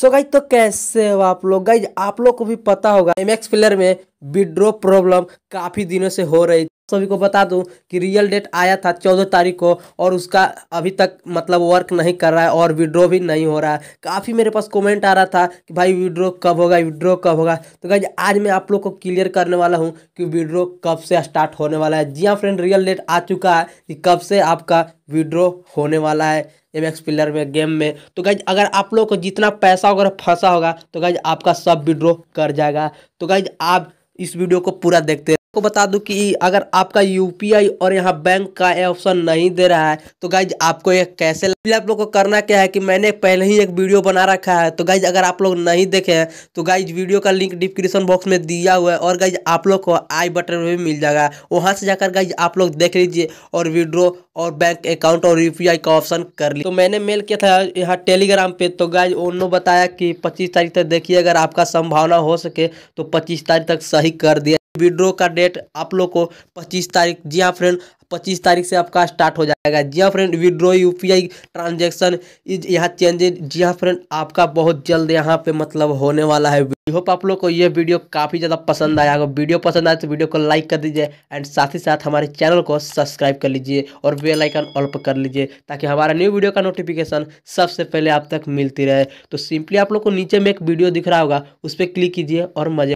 सो so guys तो कैसे हो आप लोग गाइज आप लोग को भी पता होगा एम एक्स प्लेयर में विड्रो प्रॉब्लम काफ़ी दिनों से हो रही सभी को बता दूं कि रियल डेट आया था चौदह तारीख को और उसका अभी तक मतलब वर्क नहीं कर रहा है और विड्रॉ भी नहीं हो रहा है काफ़ी मेरे पास कमेंट आ रहा था कि भाई विड्रॉ कब होगा विड्रॉ कब होगा तो गाइज आज मैं आप लोग को क्लियर करने वाला हूँ कि विड्रॉ कब से स्टार्ट होने वाला है जी हाँ फ्रेंड रियल डेट आ चुका है कि कब से आपका विड्रॉ होने वाला है एम एक्स पिलर में गेम में तो गाइज अगर आप लोग को जितना पैसा वगैरह फंसा होगा तो गाइज आपका सब विड्रॉ कर जाएगा तो गाइज आप इस वीडियो को पूरा देखते को बता दूं कि अगर आपका यूपीआई और यहाँ बैंक का ऑप्शन नहीं दे रहा है तो गाइज आपको ये कैसे आप लोग को करना क्या है कि मैंने पहले ही एक वीडियो बना रखा है तो गाइज अगर आप लोग नहीं देखे हैं तो गाइज वीडियो का लिंक डिस्क्रिप्शन बॉक्स में दिया हुआ है और गाइज आप लोग को आई बटन में भी मिल जाएगा वहां से जाकर गाइज आप लोग देख लीजिए और विड्रो और बैंक अकाउंट और यूपीआई का ऑप्शन कर ली तो मैंने मेल किया था यहाँ टेलीग्राम पे तो गाइज उन्होंने बताया कि पच्चीस तारीख तक देखिए अगर आपका संभावना हो सके तो पच्चीस तारीख तक सही कर दिया विड्रो का डेट आप लोग को पच्चीस तारीख जी हाँ फ्रेंड पच्चीस तारीख से आपका स्टार्ट हो जाएगा जी हाँ friend withdraw U P I transaction यहाँ चेंजेज जी हाँ फ्रेंड आपका बहुत जल्द यहाँ पे मतलब होने वाला है होप आप लोग को यह वीडियो काफ़ी ज़्यादा पसंद आया अगर वीडियो पसंद आए तो वीडियो को लाइक कर दीजिए एंड साथ ही साथ हमारे चैनल को सब्सक्राइब कर लीजिए और बेल आइकन ऑल पर कर लीजिए ताकि हमारा न्यू वीडियो का नोटिफिकेशन सबसे पहले आप तक मिलती रहे तो सिंपली आप लोग को नीचे में एक वीडियो दिख रहा होगा उस पर क्लिक कीजिए और मजे